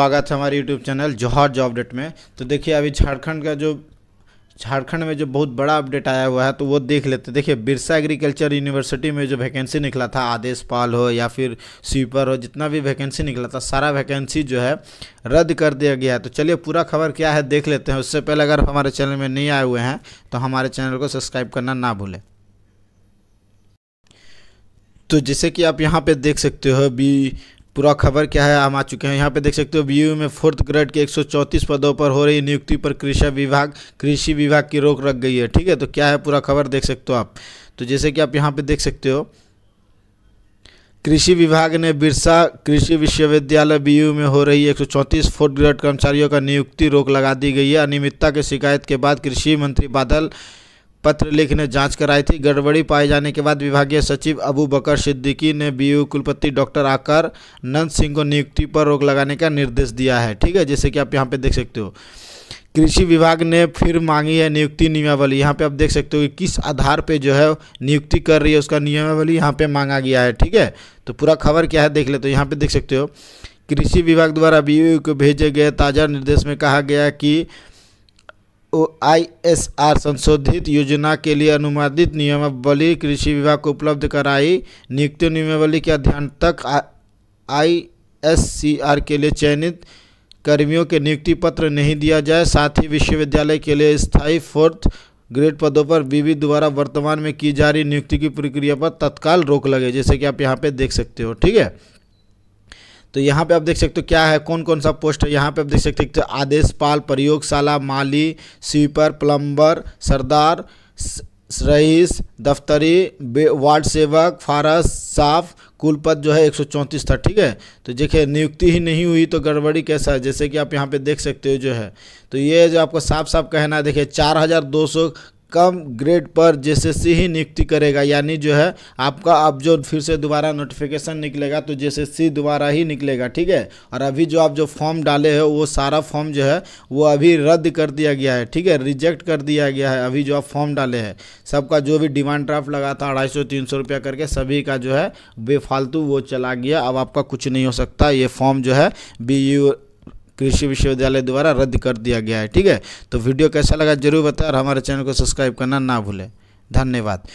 स्वागत है हमारे YouTube channel Johar job update में तो देखिए अभी झारखंड का जो झारखंड में जो बहुत बड़ा अपडेट आया हुआ है तो वो देख लेते हैं देखिए बिरसा एग्रीकल्चर यूनिवर्सिटी में जो वैकेंसी निकला था आदेश पाल हो या फिर स्वीपर हो जितना भी वैकेंसी निकला था सारा वैकेंसी जो है रद्द कर दिया गया है तो चलिए पूरा खबर क्या है देख लेते हैं उससे पहले अगर हमारे चैनल में नहीं आए हुए हैं तो हमारे चैनल को सब्सक्राइब करना ना भूलें तो जैसे कि आप यहाँ पर देख सकते हो बी पूरा खबर क्या है हम आ चुके हैं यहाँ पे देख सकते हो बीयू में फोर्थ ग्रेड के 134 पदों पर हो रही नियुक्ति पर कृषि विभाग कृषि विभाग की रोक रख गई है ठीक है तो क्या है पूरा खबर देख सकते हो आप तो जैसे कि आप यहाँ पे देख सकते हो कृषि विभाग ने बिरसा कृषि विश्वविद्यालय बी में हो रही 134 फोर्थ ग्रेड कर्मचारियों का नियुक्ति रोक लगा दी गई है अनियमितता की शिकायत के बाद कृषि मंत्री बादल पत्र लिखने जांच कराई थी गड़बड़ी पाए जाने के बाद विभागीय सचिव अबू बकर सिद्दीकी ने बी कुलपति डॉक्टर आकर नंद सिंह को नियुक्ति पर रोक लगाने का निर्देश दिया है ठीक है जैसे कि आप यहाँ पे देख सकते हो कृषि विभाग ने फिर मांगी है नियुक्ति नियमावली यहाँ पे आप देख सकते हो कि किस आधार पे जो है नियुक्ति कर रही है उसका नियमावली यहाँ पे मांगा गया है ठीक है तो पूरा खबर क्या है देख लेते हो यहाँ पे देख सकते हो कृषि विभाग द्वारा बी को भेजे गए ताज़ा निर्देश में कहा गया कि आईएसआर संशोधित योजना के लिए अनुमादित नियमावली कृषि विभाग को उपलब्ध कराई नियुक्ति नियमावली के अध्ययन तक आईएससीआर के लिए चयनित कर्मियों के नियुक्ति पत्र नहीं दिया जाए साथ ही विश्वविद्यालय के लिए स्थायी फोर्थ ग्रेड पदों पर विवि द्वारा वर्तमान में की जा रही नियुक्ति की प्रक्रिया पर तत्काल रोक लगे जैसे कि आप यहाँ पर देख सकते हो ठीक है तो यहाँ पे आप देख सकते हो क्या है कौन कौन सा पोस्ट है यहाँ पे आप देख सकते हो आदेश पाल प्रयोगशाला माली स्वीपर प्लम्बर सरदार रईस दफ्तरी वार्ड सेवक फारस साफ कुल पद जो है एक था ठीक है तो देखिए नियुक्ति ही नहीं हुई तो गड़बड़ी कैसा है जैसे कि आप यहाँ पे देख सकते हो जो है तो ये जो आपको साफ साफ कहना है देखिए चार हज़ार दो सौ कम ग्रेड पर जेसेसी ही नियुक्ति करेगा यानी जो है आपका अब जो फिर से दोबारा नोटिफिकेशन निकलेगा तो सी दोबारा ही निकलेगा ठीक है और अभी जो आप जो फॉर्म डाले हैं वो सारा फॉर्म जो है वो अभी रद्द कर दिया गया है ठीक है रिजेक्ट कर दिया गया है अभी जो आप फॉर्म डाले हैं सबका जो भी डिमांड ड्राफ्ट लगा था अढ़ाई सौ तीन सौ रुपया करके सभी का जो है बेफालतू वो चला गया अब आपका कुछ नहीं हो सकता ये फॉर्म जो है बी यू कृषि विश्वविद्यालय द्वारा रद्द कर दिया गया है ठीक है तो वीडियो कैसा लगा जरूर बताएं और हमारे चैनल को सब्सक्राइब करना ना भूलें धन्यवाद